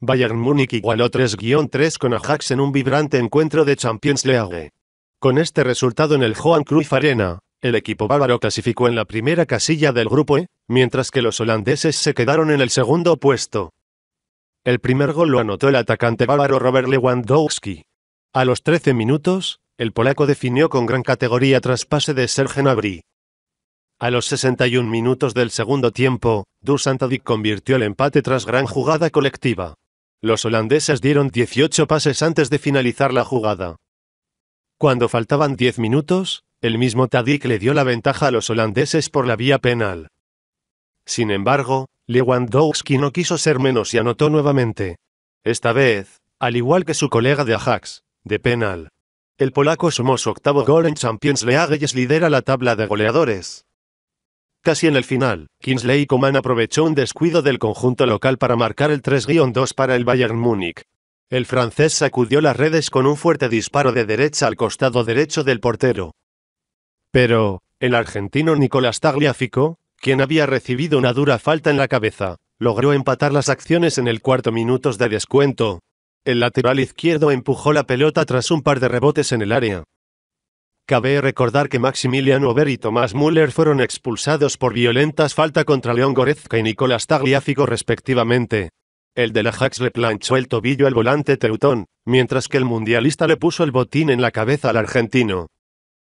Bayern Múnich igualó 3-3 con Ajax en un vibrante encuentro de Champions League. Con este resultado en el Johan Cruyff Arena, el equipo bávaro clasificó en la primera casilla del grupo E, mientras que los holandeses se quedaron en el segundo puesto. El primer gol lo anotó el atacante bávaro Robert Lewandowski. A los 13 minutos, el polaco definió con gran categoría tras pase de Serge Gnabry. A los 61 minutos del segundo tiempo, Dusan Tadic convirtió el empate tras gran jugada colectiva. Los holandeses dieron 18 pases antes de finalizar la jugada. Cuando faltaban 10 minutos, el mismo Tadic le dio la ventaja a los holandeses por la vía penal. Sin embargo, Lewandowski no quiso ser menos y anotó nuevamente. Esta vez, al igual que su colega de Ajax, de penal. El polaco sumó su octavo gol en Champions League y lidera la tabla de goleadores. Casi en el final, Kingsley Coman aprovechó un descuido del conjunto local para marcar el 3-2 para el Bayern Múnich. El francés sacudió las redes con un fuerte disparo de derecha al costado derecho del portero. Pero, el argentino Nicolás Tagliafico, quien había recibido una dura falta en la cabeza, logró empatar las acciones en el cuarto minutos de descuento. El lateral izquierdo empujó la pelota tras un par de rebotes en el área, Cabe recordar que Maximilian Ober y Thomas Müller fueron expulsados por violentas falta contra León Goretzka y Nicolás Tagliafico respectivamente. El de la JAX le planchó el tobillo al volante teutón, mientras que el mundialista le puso el botín en la cabeza al argentino.